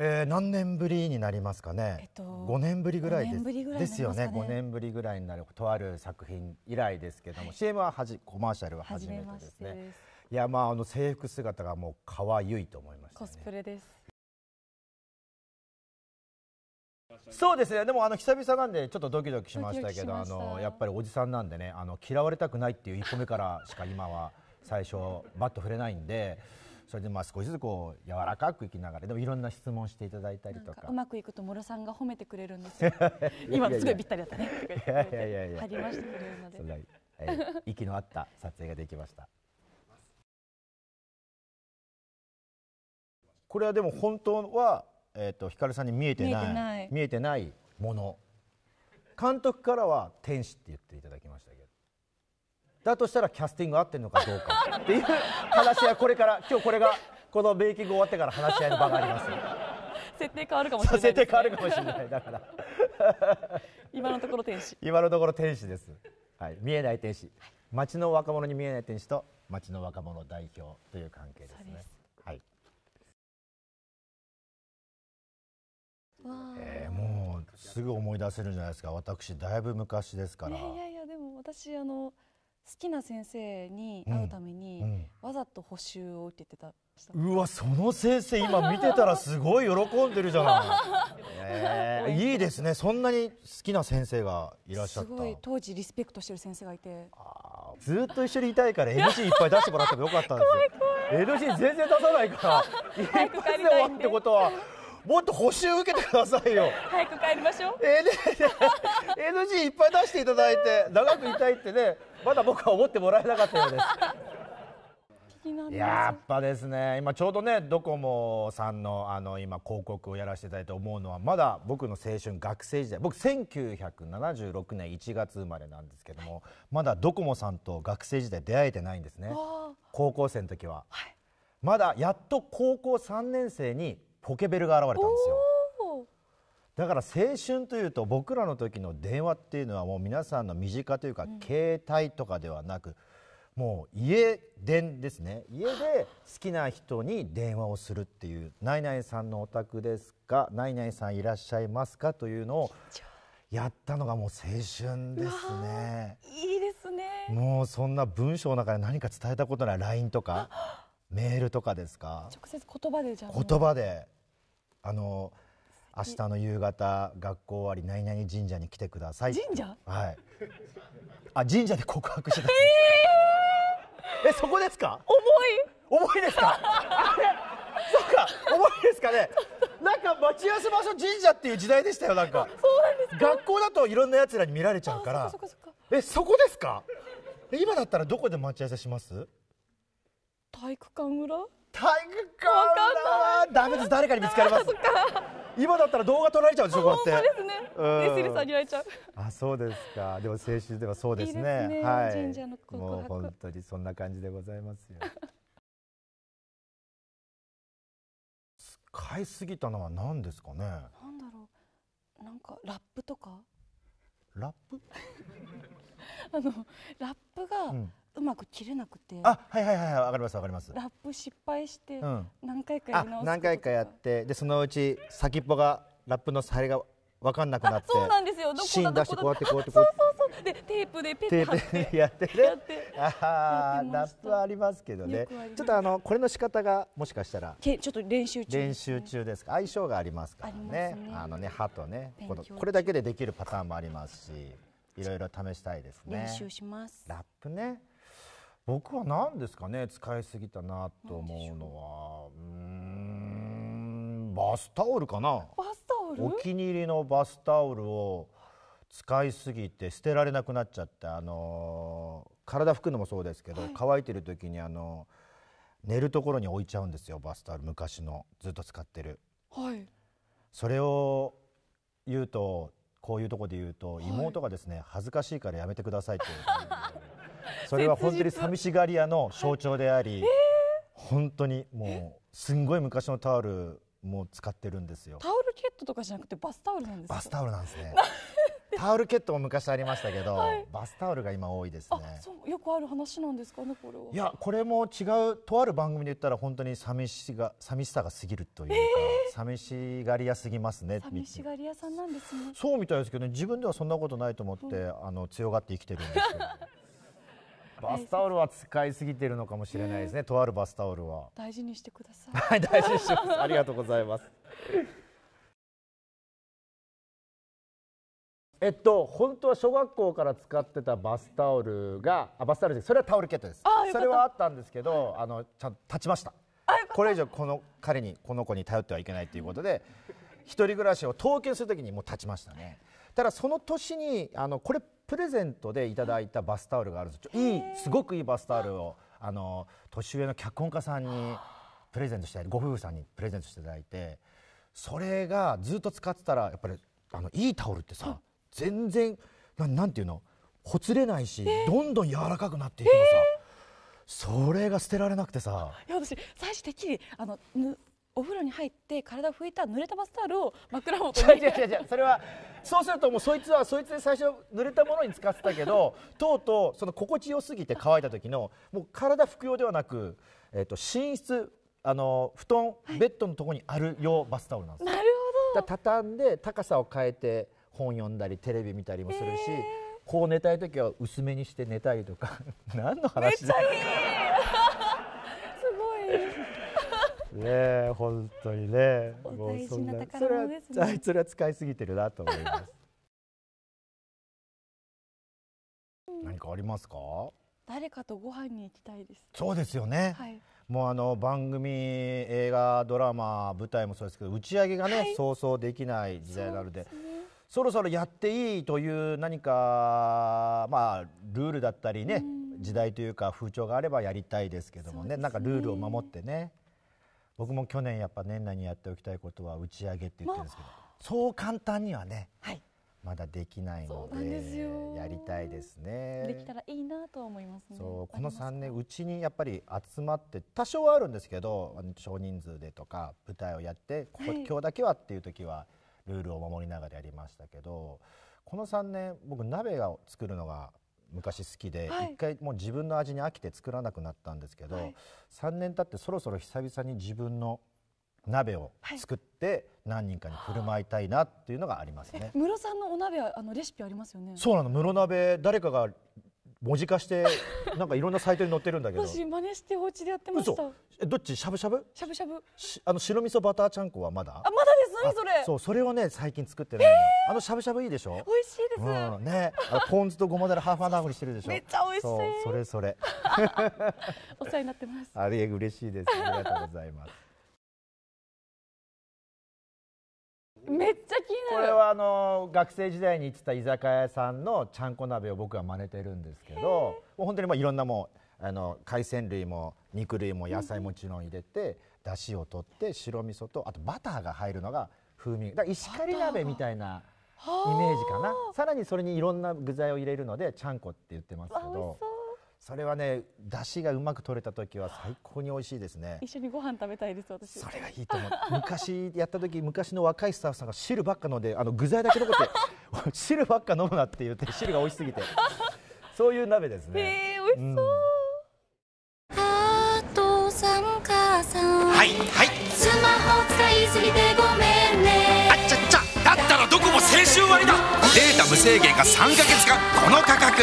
えー、何年ぶりになりますかね、えっと、5年ぶりぐらいです、ね、ですよね5年ぶりぐらいになるとある作品以来ですけども、はい、CM ははじコマーシャルは初めてですねいやまああの制服姿がもうわゆいと思いました、ね、コスプレですそうですねでもあの久々なんでちょっとドキドキしましたけどあのやっぱりおじさんなんでねあの嫌われたくないっていう一歩目からしか今は最初バット触れないんで。それでまあ少しずつこう柔らかくいきながらでもいろんな質問していただいたりとかうまくいくと室さんが褒めてくれるんですよ 今すごいぴったりだったねいやいやいやいや励ましてくれるので、えー、息の合った撮影ができましたこれはでも本当は、えーと、と光さんに見えてない見えてないもの監督からは天使って言っていただきましただとしたらキャスティング合ってるのかどうかっていう話はこれから今日これがこのメイキング終わってから話し合いの場があります設定変わるかもしれない、ね、設定変わるかもしれないだから今のところ天使今のところ天使です、はい、見えない天使、街の若者に見えない天使と街の若者代表という関係ですねはいえー、もうすぐ思い出せるんじゃないですか私だいぶ昔ですからいやいやでも私あのきな先生に会うために、うんうん、わざと補習を受けてたうわその先生今見てたらすごい喜んでるじゃない、えー、いいですねそんなに好きな先生がいらっしゃったすごい当時リスペクトしてる先生がいてずっと一緒にいたいから NG いっぱい出してもらってもよかったんですよ NG 全然出さないから一発で終わってことはもっと補習受けてくださいよ早く帰りましょうええ NG いっぱい出していただいて長くいたいってねまだ僕は思ってもらえなかったようですやっぱですね今ちょうどねドコモさんのあの今広告をやらせていただいて思うのはまだ僕の青春学生時代僕1976年1月生まれなんですけども、はい、まだドコモさんと学生時代出会えてないんですね高校生の時は、はい、まだやっと高校3年生にポケベルが現れたんですよだから青春というと僕らの時の電話っていうのはもう皆さんの身近というか、携帯とかではなくもう家電ですね家で好きな人に電話をするっていう「ナイナイさんのお宅ですかナイナイさんいらっしゃいますか?」というのをやったのがもう青春ですねいいですねもうそんな文章の中で何か伝えたことない LINE とか メールとかですか直接言葉でじゃあ言葉であの明日の夕方学校終わり何々神社に来てください神社はいあ神社で告白してたえー、えそこですか重い重いですか そっか重いですかねなんか待ち合わせ場所神社っていう時代でしたよなんかそうなんです学校だといろんな奴らに見られちゃうからえそこですか今だったらどこで待ち合わせします体育館裏体育館ダメです誰かに見つかります か今だったら動画撮られちゃうでしょこうやってあそうですかでも青春ではそうですね、ね、はい神社のもう本当にそんな感じでございますよ使いすぎたのは何ですかねなんだろうなんかラップとかラップ あのラップがうまく切れなくて、あはいはいはいはいわかりますわかりますラップ失敗して何回かやり直すこと何回かやってでそのうち先っぽがラップの張りがわかんなくなってそうなんですよどこだ芯出してこうやってこうやってこうやってそうそうでテープでペッてテ貼っープで やってやっねてああラップはありますけどねちょっとあのこれの仕方がもしかしたらちょっと練習中練習中ですか相性がありますからねあねあのね歯とねこのこれだけでできるパターンもありますしいろいろ試したいですね。練習します。ラップね。僕は何ですかね使いすぎたなと思うのはうんバスタオルかなバスタオルお気に入りのバスタオルを使いすぎて捨てられなくなっちゃって、あのー、体拭くのもそうですけど、はい、乾いてる時に、あのー、寝るところに置いちゃうんですよバスタオル昔のずっと使ってる。はい、それを言うとこういうとこで言うと妹がですね、恥ずかしいからやめてくださいって それは本当に寂しがり屋の象徴であり、本当にもうすんごい昔のタオルも使ってるんですよタオルケットとかじゃなくてバスタオルなんですバスタオルなんですね タオルケットも昔ありましたけど、はい、バスタオルが今多いですねよくある話なんですかねこれはいやこれも違うとある番組で言ったら本当に寂しが寂しさが過ぎるというか、えー、寂しがり屋すぎますね寂しがり屋さんなんですねそうみたいですけど、ね、自分ではそんなことないと思って、うん、あの強がって生きてるんですけど バスタオルは使いすぎてるのかもしれないですね、えー、とあるバスタオルは大事にしてくださいはい大事にしてくださいありがとうございますえっと、本当は小学校から使ってたバスタオルが、あバスタオルです。それはタオルケットです。それはあったんですけど、あのちゃんと立ちました。これ以上この彼にこの子に頼ってはいけないということで、一人暮らしを統計するときにもう立ちましたね。ただその年にあのこれプレゼントでいただいたバスタオルがあるんです。いいすごくいいバスタオルをあの年上の脚本家さんにプレゼントしてご夫婦さんにプレゼントしていただいて、それがずっと使ってたらやっぱりあのいいタオルってさ。全然なんていうのほつれないし、どんどん柔らかくなっていくのさ、それが捨てられなくてさいや私最終的にあのお風呂に入って体拭いた濡れたバスタオルを枕元に違う違う違うそれはそうするともうそいつはそいつで最初濡れたものに使ってたけど とうとうその心地よすぎて乾いた時のもう体服用ではなく、えーと、寝室あの布団、はい、ベッドのところにある用バスタオルなんですなるほど畳んで高さを変えて本読んだりテレビ見たりもするし、こう寝たい時は薄めにして寝たりとか 何の話だ すごい ね本当にねもうそんな、ね、それはそれは使いすぎてるなと思います何かありますか誰かとご飯に行きたいですそうですよね、はい、もうあの番組映画ドラマ舞台もそうですけど打ち上げがね、はい、そうそうできない時代なので、ね、そろそろやっていいという何か、まあ、ルールだったりね、時代というか風潮があればやりたいですけどもねねなんかルールを守ってね僕も去年やっぱ年内にやっておきたいことは打ち上げって言ってるんですけど、まそう簡単にはね、はい、まだできないのでやりたいですねできたらいいなと思います、ね、そうこの3年うちにやっぱり集まって多少はあるんですけど少人数でとか舞台をやってここ、はい、今日だけはっていう時は。ルールを守りながらやりましたけどこの3年僕鍋を作るのが昔好きで、はい、一回もう自分の味に飽きて作らなくなったんですけど、はい、3年経ってそろそろ久々に自分の鍋を作って何人かに振る舞いたいなっていうのがありますね。室さんのお鍋はあのレシピありますよね。そうなの室鍋誰かが文字化して なんかいろんなサイトに載ってるんだけど。私真似してお家でやってました。どっちしゃぶしゃぶ？しゃぶしゃぶ。あの白味噌バターちゃんこはまだ？あまだ何それそうそれをね最近作ってる、えあのしゃぶしゃぶいいでしょ美味しいです、うん、ねポン酢とごまだれハーフアナフにしてるでしょめっちゃ美味しいそれそれ お世話になってますあれ嬉しいですありがとうございますめっちゃ気になるこれはあの学生時代に行ってた居酒屋さんのちゃんこ鍋を僕は真似てるんですけどもう本当にもういろんなもうあの海鮮類も肉類も野菜もちろん入れて、出汁を取って白味噌とあとバターが入るのが風味だから石狩鍋みたいなイメージかなさらにそれにいろんな具材を入れるのでちゃんこって言ってますけどそれはね出汁がうまく取れた時は最高に美味しいですね一緒にご飯食べたいです私それがいいと思う昔やった時昔の若いスタッフさんが汁ばっか飲んであの具材だけ残って 汁ばっか飲むなって言って汁が美味しすぎてそういう鍋ですねへえ美味しそう、うんはいはいスマホ使いすぎてごめんねあっちゃっちゃだったらどこも青春割だデータ無制限が3ヶ月間この価格